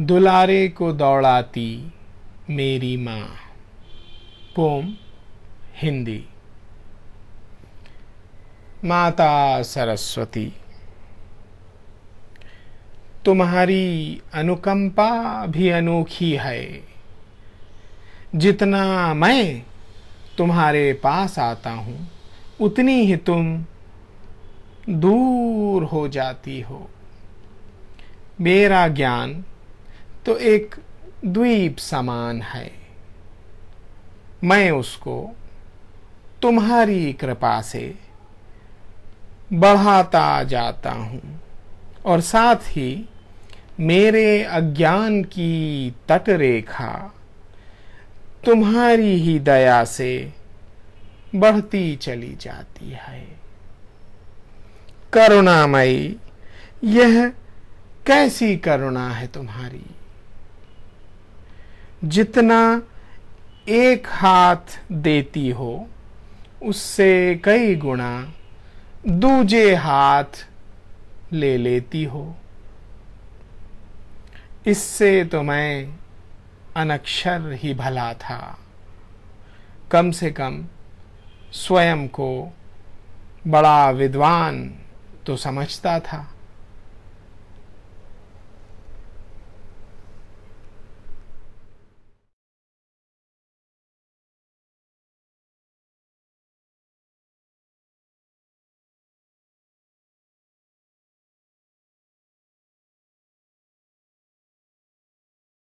दुलारे को दौड़ाती मेरी माँ पोम हिंदी माता सरस्वती तुम्हारी अनुकंपा भी अनोखी है जितना मैं तुम्हारे पास आता हूँ उतनी ही तुम दूर हो जाती हो मेरा ज्ञान तो एक द्वीप समान है मैं उसको तुम्हारी कृपा से बढ़ाता जाता हूं और साथ ही मेरे अज्ञान की तटरेखा तुम्हारी ही दया से बढ़ती चली जाती है करुणामयी यह कैसी करुणा है तुम्हारी जितना एक हाथ देती हो उससे कई गुणा दूजे हाथ ले लेती हो इससे तो मैं अनक्षर ही भला था कम से कम स्वयं को बड़ा विद्वान तो समझता था